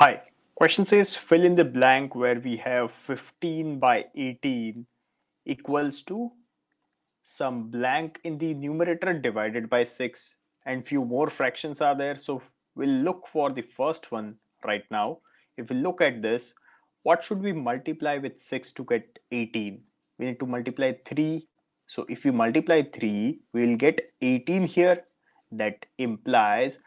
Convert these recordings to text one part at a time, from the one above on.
Hi. Question says fill in the blank where we have 15 by 18 equals to some blank in the numerator divided by 6 and few more fractions are there. So we'll look for the first one right now. If we look at this, what should we multiply with 6 to get 18? We need to multiply 3. So if we multiply 3, we'll get 18 here. That implies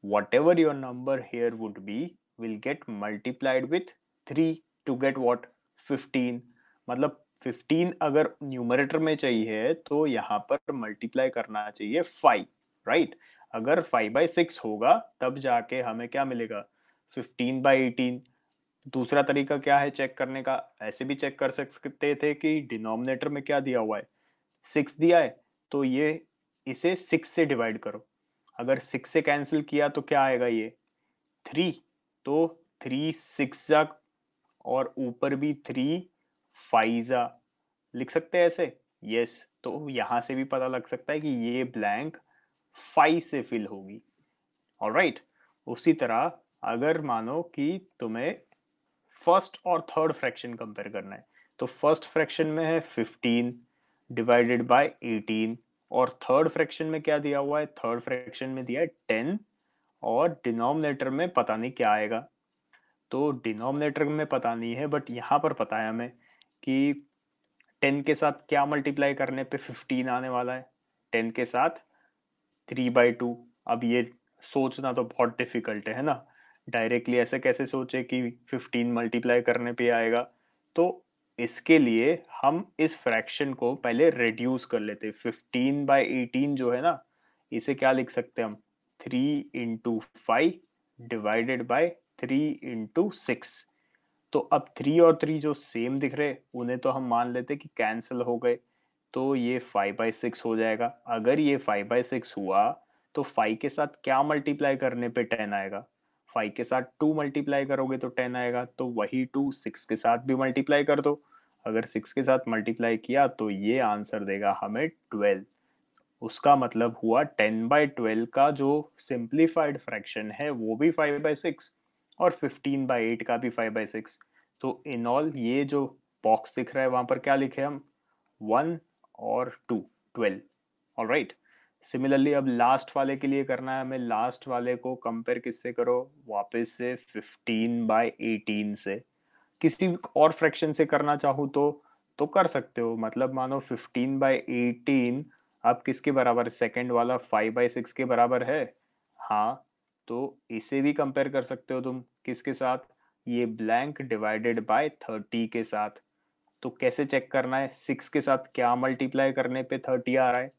whatever your number here would be, will get multiplied with 3 to get what 15 मतलब 15 अगर numerator में चाहिए तो यहाँ पर multiply करना चाहिए 5 right right? अगर 5 बाई सिक्स होगा तब जाके हमें क्या मिलेगा 15 बाई एटीन दूसरा तरीका क्या है चेक करने का ऐसे भी चेक कर सकते थे कि डिनोमिनेटर में क्या दिया हुआ है सिक्स दिया है तो ये इसे सिक्स से डिवाइड करो अगर सिक्स से कैंसिल किया तो क्या आएगा ये थ्री तो थ्री सिक्स और ऊपर भी थ्री फाइजा लिख सकते हैं ऐसे यस तो यहां से भी पता लग सकता है कि ये ब्लैंक फाइव से फिल होगी और राइट उसी तरह अगर मानो कि तुम्हें फर्स्ट और थर्ड फ्रैक्शन कंपेयर करना है तो फर्स्ट फ्रैक्शन में है फिफ्टीन डिवाइडेड बाय एटीन और थर्ड फ्रैक्शन में क्या दिया हुआ है थर्ड फ्रैक्शन में दिया है टेन और डिनोमिनेटर में पता नहीं क्या आएगा तो डिनोमिनेटर में पता नहीं है बट यहाँ पर पता है हमें कि टेन के साथ क्या मल्टीप्लाई करने पे फिफ्टीन आने वाला है टेन के साथ थ्री बाई टू अब ये सोचना तो बहुत डिफिकल्ट है ना डायरेक्टली ऐसे कैसे सोचे कि फिफ्टीन मल्टीप्लाई करने पे आएगा तो इसके लिए हम इस फ्रैक्शन को पहले रिड्यूस कर लेते फिफ्टीन बाई एटीन जो है ना इसे क्या लिख सकते हैं हम three into five divided by three into six तो अब थ्री और थ्री जो सेम दिख रहे उन्हें तो हम मान लेते कि कैंसिल हो गए तो ये फाइव बाई सिक्स हो जाएगा अगर ये फाइव बाई सिक्स हुआ तो फाइव के साथ क्या मल्टीप्लाई करने पे टेन आएगा फाइव के साथ टू मल्टीप्लाई करोगे तो टेन आएगा तो वही टू सिक्स के साथ भी मल्टीप्लाई कर दो अगर सिक्स के साथ मल्टीप्लाई किया तो ये आंसर देगा हमें ट्वेल्व उसका मतलब हुआ टेन बाय ट्वेल्व का जो सिंप्लीफाइड फ्रैक्शन है वो भी फाइव बाय सिक्स और फिफ्टीन बाय एट का भी फाइव बाय सिक्स तो इन ऑल ये जो बॉक्स दिख रहा है वहां पर क्या लिखे हम वन और two twelve all right similarly अब लास्ट वाले के लिए करना है हमें लास्ट वाले को कंपेयर किससे करो वापस से फिफ्टीन बाय एटीन से किसी और फ्रैक्शन से करना चाहूँ तो तो कर सकते हो मतलब मानो फिफ्टीन बाय एटीन अब किसके बराबर सेकेंड वाला फाइव बाई सिक्स के बराबर है हाँ तो इसे भी कंपेयर कर सकते हो तुम किसके साथ ये ब्लैंक डिवाइडेड बाय थर्टी के साथ तो कैसे चेक करना है सिक्स के साथ क्या मल्टीप्लाई करने पे थर्टी आ रहा है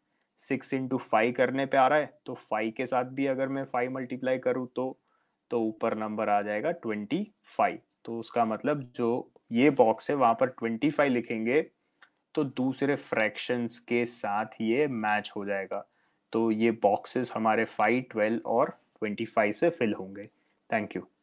सिक्स इंटू फाइव करने पे आ रहा है तो फाइव के साथ भी अगर मैं फाइव मल्टीप्लाई करूँ तो तो ऊपर नंबर आ जाएगा ट्वेंटी फाइव तो उसका मतलब जो ये बॉक्स है वहाँ पर ट्वेंटी फाइव लिखेंगे तो दूसरे फ्रैक्शंस के साथ ये मैच हो जाएगा तो ये बॉक्सेस हमारे फाइव ट्वेल्व और ट्वेंटी फाइव से फिल होंगे थैंक यू